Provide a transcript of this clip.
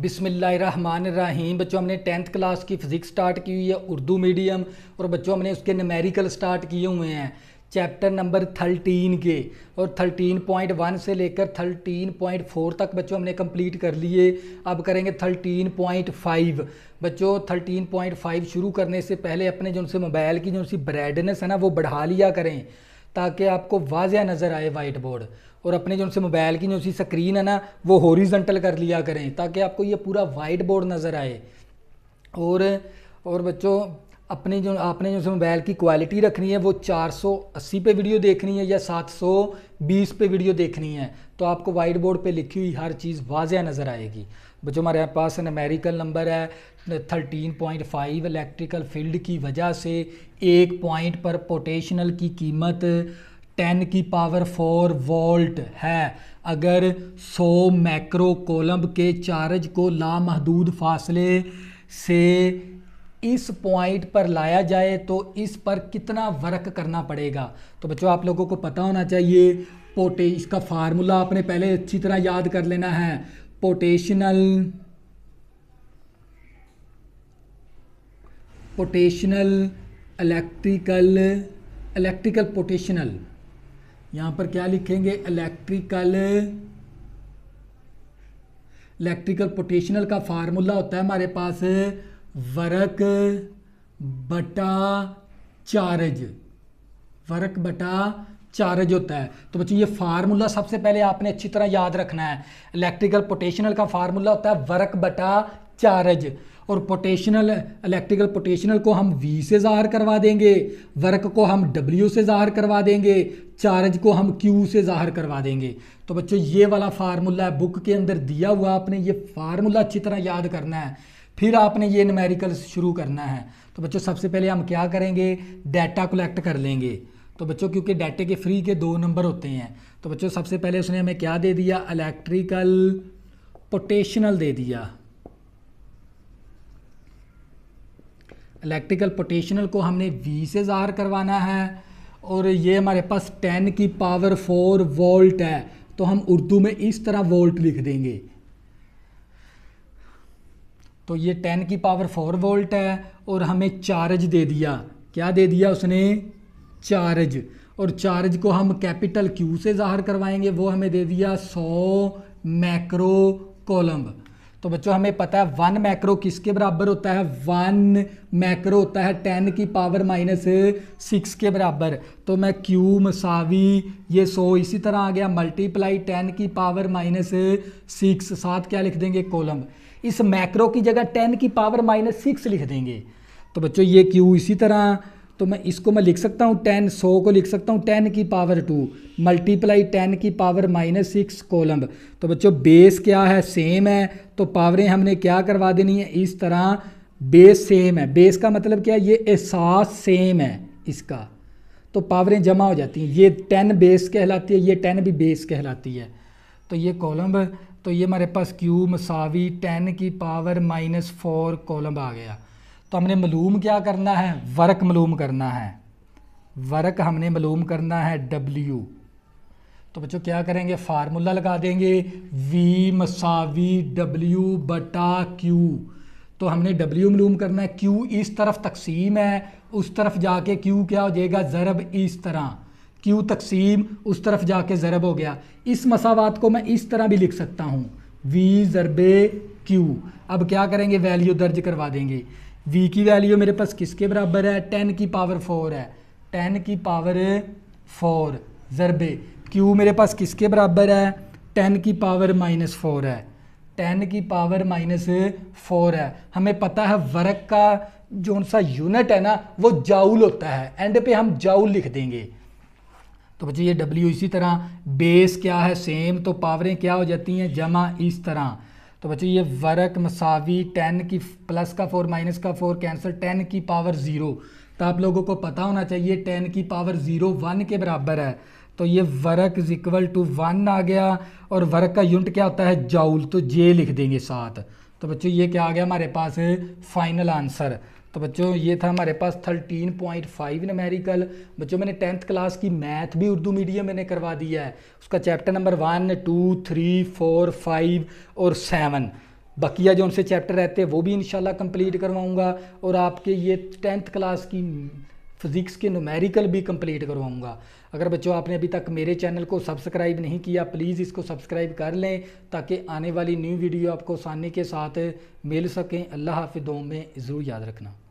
बिसमीम बच्चों हमने टेंथ क्लास की फ़िज़िक्स स्टार्ट की हुई है उर्दू मीडियम और बच्चों हमने उसके नमेरिकल स्टार्ट किए हुए हैं चैप्टर नंबर थर्टीन के और थर्टीन पॉइंट वन से लेकर थर्टीन पॉइंट फोर तक बच्चों हमने कंप्लीट कर लिए अब करेंगे थर्टीन पॉइंट फाइव बच्चों थर्टीन पॉइंट फाइव शुरू करने से पहले अपने जो उनसे मोबाइल की जो उनकी ब्राइटनेस है ना वो बढ़ा लिया करें ताकि आपको वाजिया नज़र आए वाइट बोर्ड और अपने जो उनसे मोबाइल की जो सी स्क्रीन है ना वो होरिजेंटल कर लिया करें ताकि आपको ये पूरा वाइट बोर्ड नज़र आए और और बच्चों अपने जो आपने जो मोबाइल की क्वालिटी रखनी है वो 480 पे वीडियो देखनी है या 720 पे वीडियो देखनी है तो आपको वाइट बोर्ड पर लिखी हुई हर चीज़ वाजह नज़र आएगी जो हमारे पास नमेरिकल नंबर है 13.5 इलेक्ट्रिकल फील्ड की वजह से एक पॉइंट पर पोटेशनल की कीमत 10 की पावर 4 वोल्ट है अगर 100 मैक्रो कोलम्ब के चार्ज को लामहदूद फासले से इस पॉइंट पर लाया जाए तो इस पर कितना वर्क करना पड़ेगा तो बच्चों आप लोगों को पता होना चाहिए पोटे इसका फार्मूला आपने पहले अच्छी तरह याद कर लेना है पोटेशनल पोटेशनल इलेक्ट्रिकल इलेक्ट्रिकल पोटेशनल यहाँ पर क्या लिखेंगे इलेक्ट्रिकल इलेक्ट्रिकल पोटेशनल का फार्मूला होता है हमारे पास वर्क बटा चार्ज वर्क बटा चार्ज होता है तो बच्चों ये फार्मूला सबसे पहले आपने अच्छी तरह याद रखना है इलेक्ट्रिकल पोटेशनल का फार्मूला होता है वर्क बटा चार्ज और पोटेशनल इलेक्ट्रिकल पोटेशनल को हम V से ज़ाहर करवा देंगे वर्क को हम W से ज़ाहर करवा देंगे चार्ज को हम Q से ज़ाहर करवा देंगे तो बच्चों ये वाला फार्मूला है बुक के अंदर दिया हुआ आपने ये फार्मूला अच्छी तरह याद करना है फिर आपने ये नमेरिकल शुरू करना है तो बच्चों सबसे पहले हम क्या करेंगे डाटा कलेक्ट कर लेंगे तो बच्चों क्योंकि डाटे के फ्री के दो नंबर होते हैं तो बच्चों सबसे पहले उसने हमें क्या दे दिया इलेक्ट्रिकल पोटेशनल दे दिया इलेक्ट्रिकल पोटेशनल को हमने वी से ज़ाहर करवाना है और ये हमारे पास टेन की पावर फोर वोल्ट है तो हम उर्दू में इस तरह वोल्ट लिख देंगे तो ये टेन की पावर फोर वोल्ट है और हमें चार्ज दे दिया क्या दे दिया उसने चार्ज और चार्ज को हम कैपिटल क्यू से ज़ाहर करवाएंगे वो हमें दे दिया सौ मैक्रो कॉलम्ब तो बच्चों हमें पता है वन मैक्रो किसके बराबर होता है वन मैक्रो होता है टेन की पावर माइनस सिक्स के बराबर तो मैं क्यू मसावी ये सौ इसी तरह आ गया मल्टीप्लाई टेन की पावर माइनस सिक्स साथ क्या लिख देंगे कॉलम इस मैक्रो की जगह टेन की पावर माइनस सिक्स लिख देंगे तो बच्चों ये क्यू इसी तरह तो मैं इसको मैं लिख सकता हूँ टेन सौ को लिख सकता हूँ टेन की पावर टू मल्टीप्लाई टेन की पावर माइनस सिक्स कोलम तो बच्चों बेस क्या है सेम है तो पावरें हमने क्या करवा देनी है इस तरह बेस सेम है बेस का मतलब क्या है ये एहसास सेम है इसका तो पावरें जमा हो जाती हैं ये टेन बेस कहलाती है ये टेन भी बेस कहलाती है तो ये कॉलम तो ये हमारे पास क्यू मसावी टेन की पावर माइनस फोर कॉलम आ गया तो हमने मलूम क्या करना है वर्क मलूम करना है वर्क हमने मलूम करना है डब्ल्यू तो बच्चों क्या करेंगे फार्मूला लगा देंगे वी मसावी डब्ल्यू बटा क्यू तो हमने w मलूम करना है q इस तरफ तकसीम है उस तरफ जाके q क्या हो जाएगा ज़रब इस तरह क्यू तकसीम उस तरफ जाके ज़रब हो गया इस मसावात को मैं इस तरह भी लिख सकता हूँ वी ज़रबे क्यू अब क्या करेंगे वैल्यू दर्ज करवा देंगे वी की वैल्यू मेरे पास किसके बराबर है टेन की पावर फोर है टेन की पावर फोर ज़रबे क्यू मेरे पास किसके बराबर है टेन की पावर माइनस फोर है टेन की पावर माइनस फोर है हमें पता है वर्क का जो सा यूनिट है ना वो जाउल होता है एंड पे हम जाउल लिख देंगे तो बच्चे ये डब्ल्यू इसी तरह बेस क्या है सेम तो पावरें क्या हो जाती हैं जमा इस तरह तो बच्चे ये वर्क मसावी टेन की प्लस का फोर माइनस का फोर कैंसर टेन की पावर ज़ीरो तो आप लोगों को पता होना चाहिए टेन की पावर ज़ीरो वन के बराबर है तो ये work is equal to one आ गया और वर्क का यूनिट क्या होता है जाउल तो जे लिख देंगे साथ तो बच्चों ये क्या आ गया हमारे पास फाइनल आंसर तो बच्चों ये था हमारे पास 13.5 नमेरिकल बच्चों मैंने टेंथ क्लास की मैथ भी उर्दू मीडियम मैंने करवा दिया है उसका chapter number one two three four five और सेवन बकिया जो उनसे चैप्टर रहते हैं वो भी इंशाल्लाह कंप्लीट करवाऊँगा और आपके ये टेंथ क्लास की फिज़िक्स के नुमेरिकल भी कंप्लीट करवाऊँगा अगर बच्चों आपने अभी तक मेरे चैनल को सब्सक्राइब नहीं किया प्लीज़ इसको सब्सक्राइब कर लें ताकि आने वाली न्यू वीडियो आपको आसानी के साथ मिल सकें अल्लाह हाफिदों में ज़रूर याद रखना